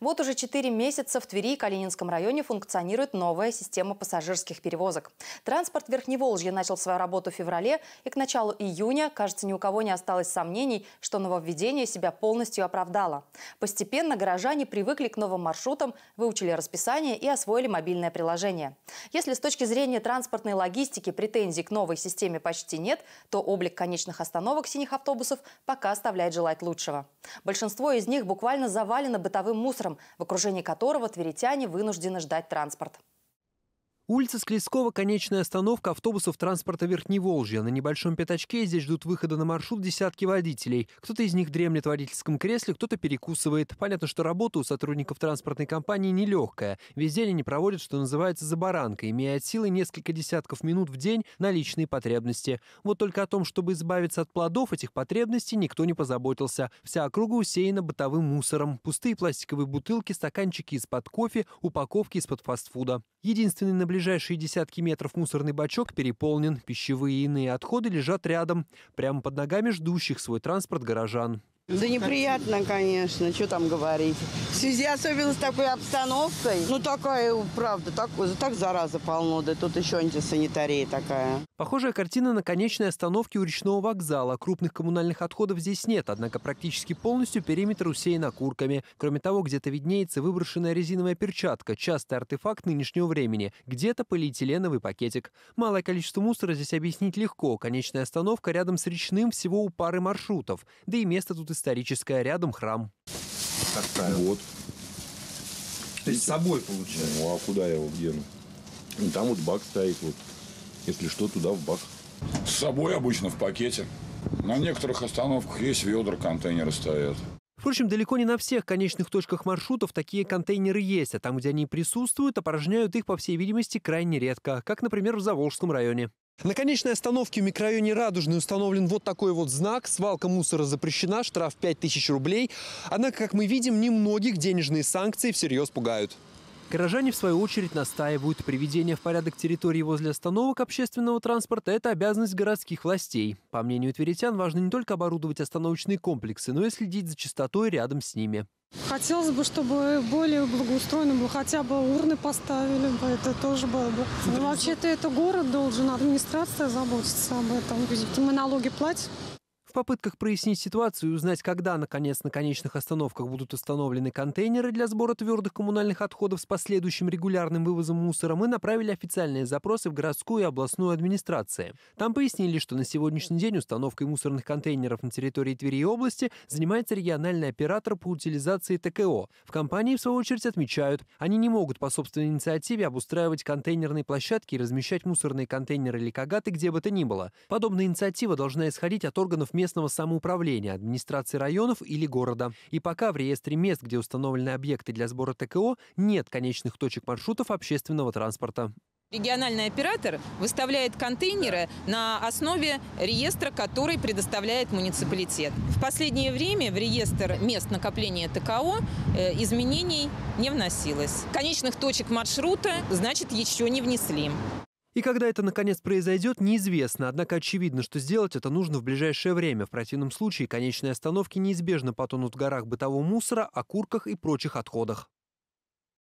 Вот уже 4 месяца в Твери и Калининском районе функционирует новая система пассажирских перевозок. Транспорт Верхневолжья начал свою работу в феврале, и к началу июня, кажется, ни у кого не осталось сомнений, что нововведение себя полностью оправдало. Постепенно горожане привыкли к новым маршрутам, выучили расписание и освоили мобильное приложение. Если с точки зрения транспортной логистики претензий к новой системе почти нет, то облик конечных остановок синих автобусов пока оставляет желать лучшего. Большинство из них буквально завалено бытовым мусором, километрам, в окружении которого тверитяне вынуждены ждать транспорт. Улица Склескова – конечная остановка автобусов транспорта Верхневолжья. На небольшом пятачке здесь ждут выхода на маршрут десятки водителей. Кто-то из них дремлет в водительском кресле, кто-то перекусывает. Понятно, что работа у сотрудников транспортной компании нелегкая. Весь день они проводят, что называется, за баранкой, имея от силы несколько десятков минут в день на личные потребности. Вот только о том, чтобы избавиться от плодов этих потребностей, никто не позаботился. Вся округа усеяна бытовым мусором. Пустые пластиковые бутылки, стаканчики из-под кофе, упаковки из-под фастфуда. Единственный наблюдатель ближайшие десятки метров мусорный бачок переполнен, пищевые и иные отходы лежат рядом, прямо под ногами ждущих свой транспорт горожан. Да неприятно, конечно, что там говорить. В связи особенно с такой обстановкой, ну такая, правда, так, так зараза полно, да тут еще антисанитария такая. Похожая картина на конечной остановке у речного вокзала. Крупных коммунальных отходов здесь нет, однако практически полностью периметр усеян окурками. Кроме того, где-то виднеется выброшенная резиновая перчатка, частый артефакт нынешнего времени, где-то полиэтиленовый пакетик. Малое количество мусора здесь объяснить легко. Конечная остановка рядом с речным всего у пары маршрутов, да и место тут историческая рядом храм. Такая. Вот. То есть с собой получается? Ну, а куда я его дену? И там вот бак стоит вот. Если что, туда в бак. С собой обычно в пакете. На некоторых остановках есть ведра, контейнеры стоят. Впрочем, далеко не на всех конечных точках маршрутов такие контейнеры есть, а там, где они присутствуют, опорожняют их, по всей видимости, крайне редко, как, например, в Заволжском районе. На конечной остановке в микрорайоне Радужный установлен вот такой вот знак. Свалка мусора запрещена, штраф 5000 рублей. Однако, как мы видим, немногих денежные санкции всерьез пугают. Горожане, в свою очередь, настаивают, приведение в порядок территории возле остановок общественного транспорта – это обязанность городских властей. По мнению тверитян, важно не только оборудовать остановочные комплексы, но и следить за чистотой рядом с ними. Хотелось бы, чтобы более благоустроено было, хотя бы урны поставили бы, это тоже было бы. Но вообще-то это город должен, администрация заботится об этом. Мы налоги платим попытках прояснить ситуацию и узнать, когда, наконец, на конечных остановках будут установлены контейнеры для сбора твердых коммунальных отходов с последующим регулярным вывозом мусора, мы направили официальные запросы в городскую и областную администрации. Там пояснили, что на сегодняшний день установкой мусорных контейнеров на территории Твери и области занимается региональный оператор по утилизации ТКО. В компании, в свою очередь, отмечают, они не могут по собственной инициативе обустраивать контейнерные площадки и размещать мусорные контейнеры или когаты где бы то ни было. Подобная инициатива должна исходить от органов местного местного самоуправления, администрации районов или города. И пока в реестре мест, где установлены объекты для сбора ТКО, нет конечных точек маршрутов общественного транспорта. Региональный оператор выставляет контейнеры на основе реестра, который предоставляет муниципалитет. В последнее время в реестр мест накопления ТКО э, изменений не вносилось. Конечных точек маршрута, значит, еще не внесли. И когда это наконец произойдет, неизвестно, однако очевидно, что сделать это нужно в ближайшее время. В противном случае конечные остановки неизбежно потонут в горах бытового мусора, окурках и прочих отходах.